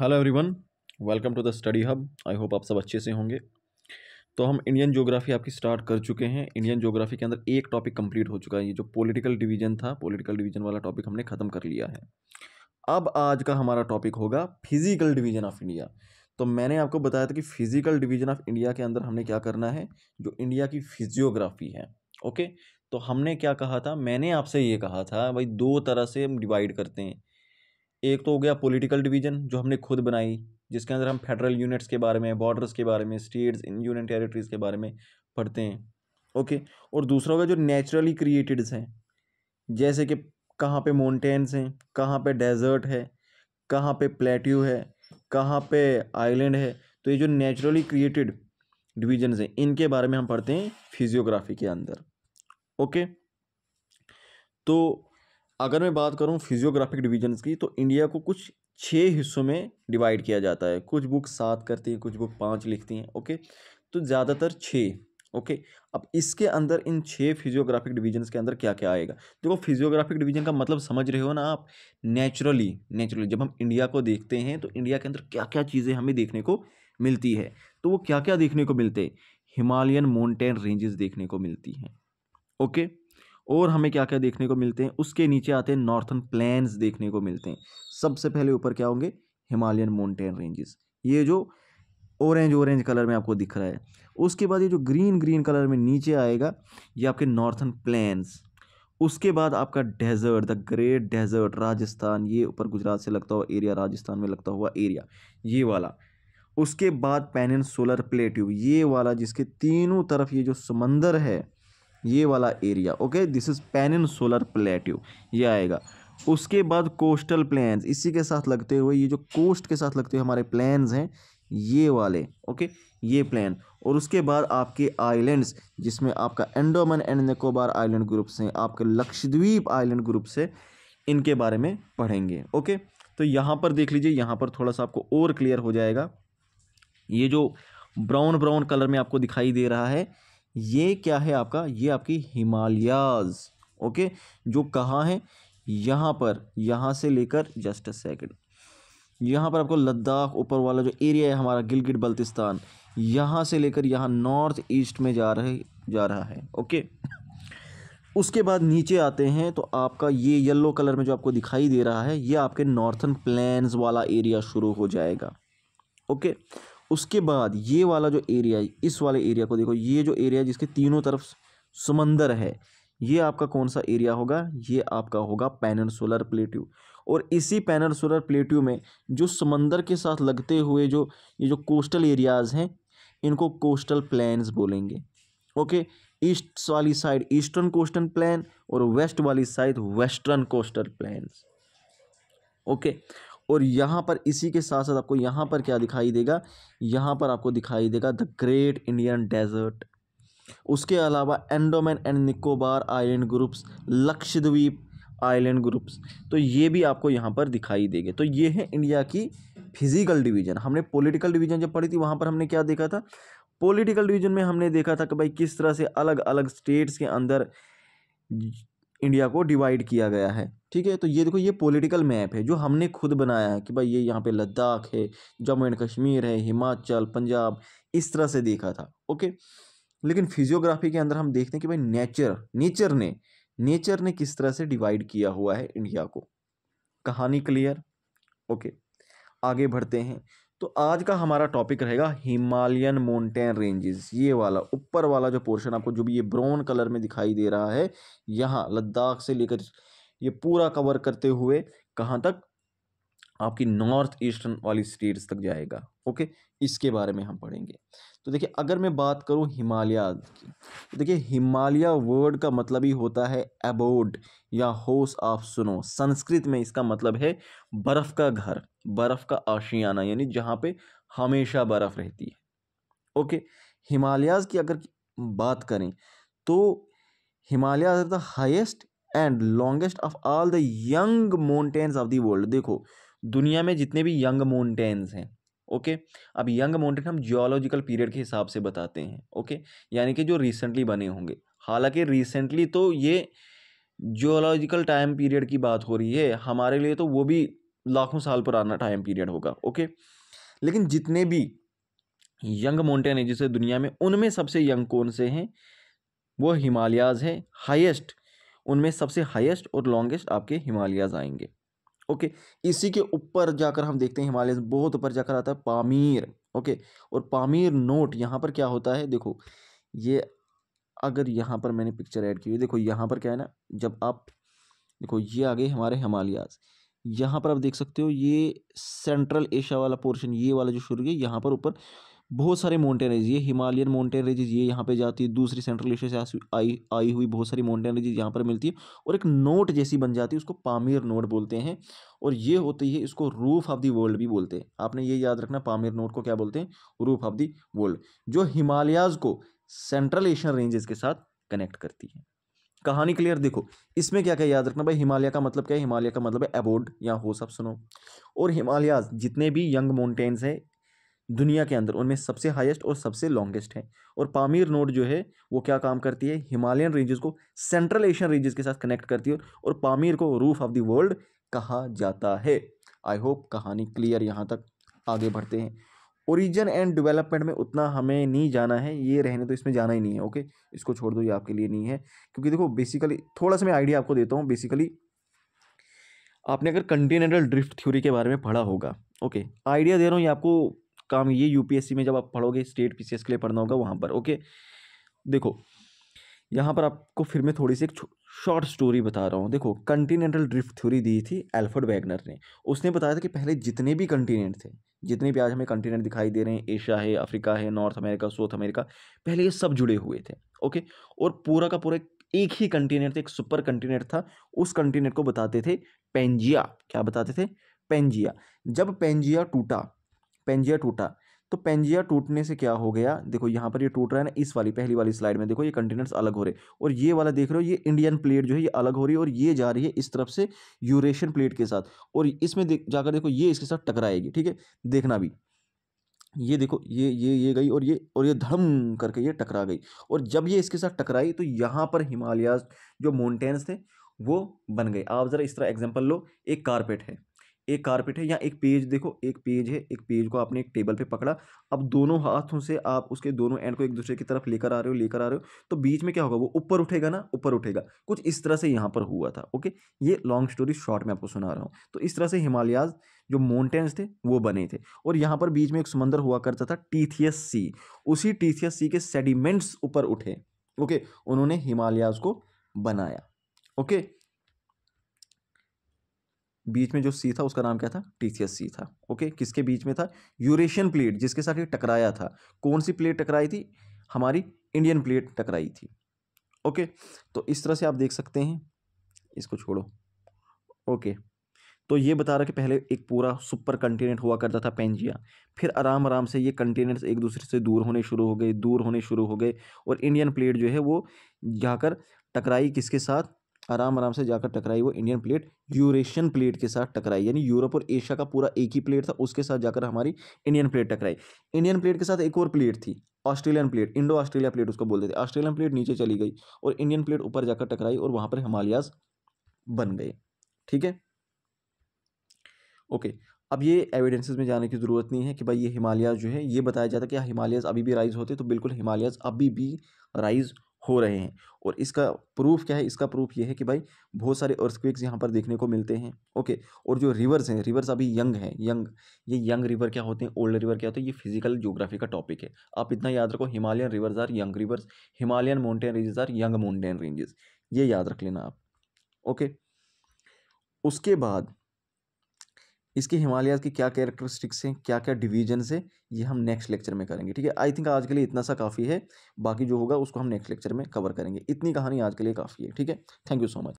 Hello everyone welcome to the study hub I hope आप सब अच्छे से होंगे तो हम इंडियन ज्योग्राफी आपकी स्टार्ट कर चुके हैं इंडियन ज्योग्राफी के अंदर एक टॉपिक कंप्लीट हो चुका है ये जो पॉलिटिकल डिवीजन था पॉलिटिकल डिवीजन वाला टॉपिक हमने ख़त्म कर लिया है अब आज का हमारा टॉपिक होगा फिजिकल डिवीजन ऑफ इंडिया तो मैंने आपको बताया था कि फिजिकल डिवीजन ऑफ इंडिया के अंदर हमने क्या करना है जो इंडिया की फिजियोग्राफी है ओके तो हमने क्या कहा था मैंने आपसे ये कहा था भाई दो तरह से हम डिवाइड करते हैं एक तो हो गया पॉलिटिकल डिवीजन जो हमने खुद बनाई जिसके अंदर हम फेडरल यूनिट्स के बारे में बॉर्डर्स के बारे में स्टेट्स यूनियन टेरिटरीज के बारे में पढ़ते हैं ओके और दूसरा हो गया जो नेचुरली क्रिएटेड्स हैं जैसे कि कहाँ पे माउंटेन्स हैं कहाँ पे डेजर्ट है कहाँ पे प्लेट्यू है कहाँ पे आइलैंड है तो ये जो नेचुरली क्रिएटेड डिवीजनस हैं इनके बारे में हम पढ़ते हैं फिजियोग्राफी के अंदर ओके तो अगर मैं बात करूँ फिजियोग्राफिक डिविजन्स की तो इंडिया को कुछ छः हिस्सों में डिवाइड किया जाता है कुछ बुक सात करती हैं कुछ बुक पाँच लिखती हैं ओके तो ज़्यादातर छः ओके अब इसके अंदर इन छः फिजियोग्राफिक डिविजन्स के अंदर क्या क्या आएगा देखो फिजियोग्राफिक डिवीजन का मतलब समझ रहे हो ना आप नेचुरली नेचुरली जब हम इंडिया को देखते हैं तो इंडिया के अंदर क्या क्या चीज़ें हमें देखने को मिलती है तो वो क्या क्या देखने को मिलते हैं हिमालयन माउंटेन रेंजेस देखने को मिलती हैं ओके और हमें क्या क्या देखने को मिलते हैं उसके नीचे आते हैं नॉर्थन प्लान्स देखने को मिलते हैं सबसे पहले ऊपर क्या होंगे हिमालयन माउंटेन रेंजेस ये जो ऑरेंज ऑरेंज कलर में आपको दिख रहा है उसके बाद ये जो ग्रीन ग्रीन कलर में नीचे आएगा ये आपके नॉर्थन प्लान्स उसके बाद आपका desert the great desert Rajasthan ये ऊपर गुजरात से लगता हुआ एरिया राजस्थान में लगता हुआ एरिया ये वाला उसके बाद पैनन सोलर प्लेट्यू ये वाला जिसके तीनों तरफ ये जो समंदर है ये वाला area okay this is peninsular plateau ये आएगा उसके बाद कोस्टल प्लान इसी के साथ लगते हुए ये जो कोस्ट के साथ लगते हुए हमारे प्लान हैं ये वाले ओके ये प्लान और उसके बाद आपके आइलैंड्स जिसमें आपका Andaman and Nicobar island groups हैं आपके लक्षद्वीप आइलैंड ग्रुप्स है इनके बारे में पढ़ेंगे ओके तो यहाँ पर देख लीजिए यहाँ पर थोड़ा सा आपको और क्लियर हो जाएगा ये जो ब्राउन ब्राउन कलर में आपको दिखाई दे रहा है ये क्या है आपका ये आपकी हिमालयाज ओके जो कहाँ है यहाँ पर यहाँ से लेकर जस्ट अ सेकंड यहाँ पर आपको लद्दाख ऊपर वाला जो एरिया है हमारा गिलगिट बल्तिस्तान यहाँ से लेकर यहाँ नॉर्थ ईस्ट में जा रहे जा रहा है ओके उसके बाद नीचे आते हैं तो आपका ये येलो कलर में जो आपको दिखाई दे रहा है ये आपके नॉर्थन प्लेन्स वाला एरिया शुरू हो जाएगा ओके okay? उसके बाद ये वाला जो एरिया इस वाले एरिया को देखो ये जो एरिया जिसके तीनों तरफ समंदर है ये आपका कौन सा एरिया होगा ये आपका होगा पैनल सोलर प्लेट्यू और इसी पैनल सोलर प्लेट्यू में जो समंदर के साथ लगते हुए जो ये जो कोस्टल एरियाज़ हैं इनको कोस्टल प्लान्स बोलेंगे ओके ईस्ट वाली साइड ईस्टर्न कोस्टल प्लान और वेस्ट वाली side western coastal plains okay और यहाँ पर इसी के साथ साथ आपको यहाँ पर क्या दिखाई देगा यहाँ पर आपको दिखाई देगा द ग्रेट इंडियन डेजर्ट उसके अलावा Andaman and Nicobar island groups Lakshadweep island groups तो ये भी आपको यहाँ पर दिखाई देगा तो ये है इंडिया की फिजिकल डिवीजन हमने पॉलिटिकल डिवीजन जब पढ़ी थी वहाँ पर हमने क्या देखा था पॉलिटिकल डिवीजन में हमने देखा था कि भाई किस तरह से अलग अलग स्टेट्स के अंदर इंडिया को डिवाइड किया गया है ठीक है तो ये देखो ये पॉलिटिकल मैप है जो हमने खुद बनाया है कि भाई ये यहाँ पे लद्दाख है जम्मू एंड कश्मीर है हिमाचल पंजाब इस तरह से देखा था ओके लेकिन फिजियोग्राफी के अंदर हम देखते हैं कि भाई नेचर नेचर ने नेचर ने किस तरह से डिवाइड किया हुआ है इंडिया को कहानी क्लियर ओके आगे बढ़ते हैं तो आज का हमारा टॉपिक रहेगा हिमालयन माउंटेन रेंजेस ये वाला ऊपर वाला जो पोर्शन आपको जो भी ये ब्राउन कलर में दिखाई दे रहा है यहाँ लद्दाख से लेकर ये पूरा कवर करते हुए कहाँ तक आपकी नॉर्थ ईस्टर्न वाली स्टेट्स तक जाएगा ओके इसके बारे में हम पढ़ेंगे तो देखिए अगर मैं बात करूँ हिमालया की तो देखिए हिमालय वर्ड का मतलब ही होता है एबोड या होस ऑफ सुनो संस्कृत में इसका मतलब है बर्फ़ का घर बर्फ़ का आशियाना यानी जहाँ पे हमेशा बर्फ़ रहती है ओके हिमालयाज की अगर बात करें तो Himalayas are the highest and longest of all the young mountains of the world देखो दुनिया में जितने भी यंग माउंटेन्स हैं ओके अब यंग माउंटेन हम जियोलॉजिकल पीरियड के हिसाब से बताते हैं ओके यानी कि जो रिसेंटली बने होंगे हालांकि रिसेंटली तो ये जियोलॉजिकल टाइम पीरियड की बात हो रही है हमारे लिए तो वो भी लाखों साल पुराना टाइम पीरियड होगा ओके लेकिन जितने भी यंग माउंटेन है जिसे दुनिया में उनमें सबसे यंग कौन से हैं वो हिमालयाज़ हैं हाईएस्ट उनमें सबसे हाईएस्ट और लॉन्गेस्ट आपके हिमालयाज़ आएंगे ओके इसी के ऊपर जाकर हम देखते हैं हिमालय बहुत ऊपर जाकर आता है पामीर ओके और पामीर नोट यहाँ पर क्या होता है देखो ये अगर यहाँ पर मैंने पिक्चर ऐड की हुई देखो यहाँ पर क्या है ना जब आप देखो ये आ गए हमारे हिमालयाज यहाँ पर आप देख सकते हो ये सेंट्रल एशिया वाला पोर्शन ये वाला जो शुरू है यहाँ पर ऊपर बहुत सारे माउंटेन रेंज ये हिमालयन माउंटेन रेंजेज ये यहाँ पे जाती है दूसरी सेंट्रल एशिया से आई आई हुई बहुत सारी माउंटेन रेंजेज यहाँ पर मिलती है और एक नोट जैसी बन जाती है उसको पामीर नोट बोलते हैं और ये होती है इसको रूफ ऑफ दी वर्ल्ड भी बोलते हैं आपने ये याद रखना पामीर नोट को क्या बोलते हैं रूफ ऑफ दी वर्ल्ड जो हिमालयाज को सेंट्रल एशियन रेंजेस के साथ कनेक्ट करती है कहानी क्लियर देखो इसमें क्या क्या याद रखना भाई हिमालय का मतलब क्या है हिमालय का मतलब है अबोर्ड या हो सब सुनो और हिमालयाज जितने भी यंग माउंटेन्स हैं दुनिया के अंदर उनमें सबसे हाईएस्ट और सबसे लॉन्गेस्ट है और पामीर नोड जो है वो क्या काम करती है हिमालयन रेंजेस को सेंट्रल एशियन रेंजेस के साथ कनेक्ट करती है और पामीर को रूफ ऑफ द वर्ल्ड कहा जाता है आई होप कहानी क्लियर यहाँ तक आगे बढ़ते हैं ओरिजन एंड डेवलपमेंट में उतना हमें नहीं जाना है ये रहने तो इसमें जाना ही नहीं है ओके इसको छोड़ दो ये आपके लिए नहीं है क्योंकि देखो बेसिकली थोड़ा सा मैं आइडिया आपको देता हूँ बेसिकली आपने अगर कंटिनेंटल ड्रिफ्ट थ्योरी के बारे में पढ़ा होगा ओके आइडिया दे रहा हूँ ये आपको काम ये यूपीएससी में जब आप पढ़ोगे स्टेट पीसीएस के लिए पढ़ना होगा वहाँ पर ओके देखो यहाँ पर आपको फिर मैं थोड़ी सी एक शॉर्ट स्टोरी बता रहा हूँ देखो कंटिनेंटल ड्रिफ्ट थ्योरी दी थी एल्फर्ड वैगनर ने उसने बताया था कि पहले जितने भी कंटिनेंट थे जितने भी आज हमें कंटिनेंट दिखाई दे रहे हैं एशिया है अफ्रीका है नॉर्थ अमेरिका साउथ अमेरिका पहले ये सब जुड़े हुए थे ओके और पूरा का पूरा एक ही कंटिनेंट एक सुपर कंटिनेंट था उस कंटिनेंट को बताते थे पेंजिया क्या बताते थे पेंजिया जब पेंजिया टूटा पेंजिया टूटा तो पेंजिया टूटने से क्या हो गया देखो यहाँ पर ये टूट रहा है ना इस वाली पहली वाली स्लाइड में देखो ये कंटेनर्स अलग हो रहे और ये वाला देख रहे हो ये इंडियन प्लेट जो है ये अलग हो रही है और ये जा रही है इस तरफ से यूरेशियन प्लेट के साथ और इसमें देख जाकर देखो ये इसके साथ टकराएगी ठीक है देखना भी ये देखो ये ये ये गई और ये और ये धम करके ये टकरा गई और जब ये इसके साथ टकराई तो यहाँ पर हिमालयाज जो माउंटेन्स थे वो बन गए आप ज़रा इस तरह एग्जाम्पल लो एक कारपेट है एक कारपेट है या एक पेज देखो एक पेज है एक पेज को आपने एक टेबल पे पकड़ा अब दोनों हाथों से आप उसके दोनों एंड को एक दूसरे की तरफ लेकर आ रहे हो लेकर आ रहे हो तो बीच में क्या होगा वो ऊपर उठेगा ना ऊपर उठेगा कुछ इस तरह से यहाँ पर हुआ था ओके ये लॉन्ग स्टोरी शॉर्ट में आपको सुना रहा हूँ तो इस तरह से हिमालयाज जो माउंटेन्स थे वो बने थे और यहाँ पर बीच में एक समंदर हुआ करता था टीथियस सी उसी टीथियस सी के सेडिमेंट्स ऊपर उठे ओके उन्होंने हिमालयाज को बनाया ओके बीच में जो सी था उसका नाम क्या था टीसीएस सी था ओके किसके बीच में था यूरेशियन प्लेट जिसके साथ ये टकराया था कौन सी प्लेट टकराई थी हमारी इंडियन प्लेट टकराई थी ओके तो इस तरह से आप देख सकते हैं इसको छोड़ो ओके तो ये बता रहा कि पहले एक पूरा सुपर कंटिनेंट हुआ करता था पेंजिया फिर आराम आराम से ये कंटिनेंट्स एक दूसरे से दूर होने शुरू हो गए दूर होने शुरू हो गए और इंडियन प्लेट जो है वो जाकर टकराई किसके साथ आराम आराम से जाकर टकराई वो इंडियन प्लेट यूरेशियन प्लेट के साथ टकराई यानी यूरोप और एशिया का पूरा एक ही प्लेट था उसके साथ जाकर हमारी इंडियन प्लेट टकराई इंडियन प्लेट के साथ एक और प्लेट थी Australian plate Indo Australia plate उसको बोलते थे ऑस्ट्रेलियन प्लेट नीचे चली गई और इंडियन प्लेट ऊपर जाकर टकराई और वहाँ पर हिमालयाज बन गए ठीक है ओके अब ये एविडेंसेस में जाने की ज़रूरत नहीं है कि भाई ये हिमालयाज जो है ये बताया जाता है कि हाँ, हिमालयाज अभी भी राइज़ होते तो बिल्कुल हिमालयाज अभी भी राइज़ हो रहे हैं और इसका प्रूफ क्या है इसका प्रूफ ये है कि भाई बहुत सारे अर्थक्वेक्स यहाँ पर देखने को मिलते हैं ओके और जो रिवर्स हैं रिवर्स अभी यंग हैं यंग ये यंग रिवर क्या होते हैं ओल्ड रिवर क्या होते हैं ये फिजिकल ज्योग्राफी का टॉपिक है आप इतना याद रखो Himalayan rivers are young rivers Himalayan mountain ranges are young mountain ranges ये याद रख लेना आप ओके उसके बाद इसके हिमालयाज़ की क्या कैरेक्टरिस्टिक्स हैं क्या क्या डिवीजन है ये हम नेक्स्ट लेक्चर में करेंगे ठीक है आई थिंक आज के लिए इतना सा काफ़ी है बाकी जो होगा उसको हम नेक्स्ट लेक्चर में कवर करेंगे इतनी कहानी आज के लिए काफ़ी है ठीक है थैंक यू सो मच